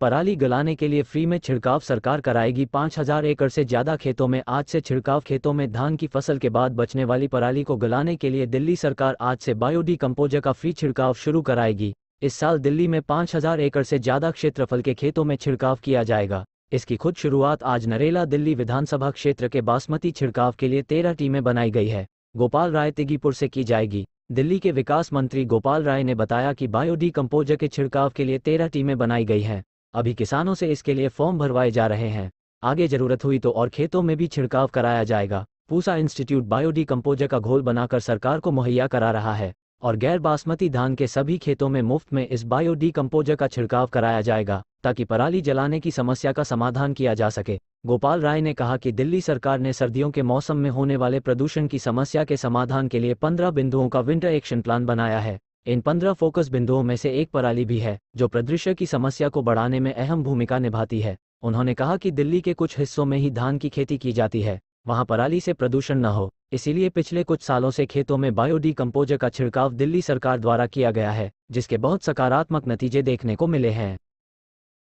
पराली गलाने के लिए फ्री में छिड़काव सरकार कराएगी पाँच हजार एकड़ से ज्यादा खेतों में आज से छिड़काव खेतों में धान की फसल के बाद बचने वाली पराली को गलाने के लिए दिल्ली सरकार आज से बायोडी कम्पोजर का फ्री छिड़काव शुरू कराएगी इस साल दिल्ली में पाँच हजार एकड़ से ज्यादा क्षेत्रफल के खेतों में छिड़काव किया जाएगा इसकी खुद शुरुआत आज नरेला दिल्ली विधानसभा क्षेत्र के बासमती छिड़काव के लिए तेरह टीमें बनाई गई है गोपाल राय तिगीपुर से की जाएगी दिल्ली के विकास मंत्री गोपाल राय ने बताया कि बायोडी कम्पोजर के छिड़काव के लिए तेरह टीमें बनाई गई हैं अभी किसानों से इसके लिए फॉर्म भरवाए जा रहे हैं आगे जरूरत हुई तो और खेतों में भी छिड़काव कराया जाएगा पूसा इंस्टीट्यूट बायोडी कंपोजर का घोल बनाकर सरकार को मुहैया करा रहा है और गैर बासमती धान के सभी खेतों में मुफ्त में इस बायोडी डी का छिड़काव कराया जाएगा ताकि पराली जलाने की समस्या का समाधान किया जा सके गोपाल राय ने कहा कि दिल्ली सरकार ने सर्दियों के मौसम में होने वाले प्रदूषण की समस्या के समाधान के लिए पंद्रह बिंदुओं का विंटर एक्शन प्लान बनाया है इन पंद्रह फोकस बिंदुओं में से एक पराली भी है जो प्रदृश्य की समस्या को बढ़ाने में अहम भूमिका निभाती है उन्होंने कहा कि दिल्ली के कुछ हिस्सों में ही धान की खेती की जाती है वहां पराली से प्रदूषण न हो इसीलिए पिछले कुछ सालों से खेतों में कम्पोजर का छिड़काव दिल्ली सरकार द्वारा किया गया है जिसके बहुत सकारात्मक नतीजे देखने को मिले हैं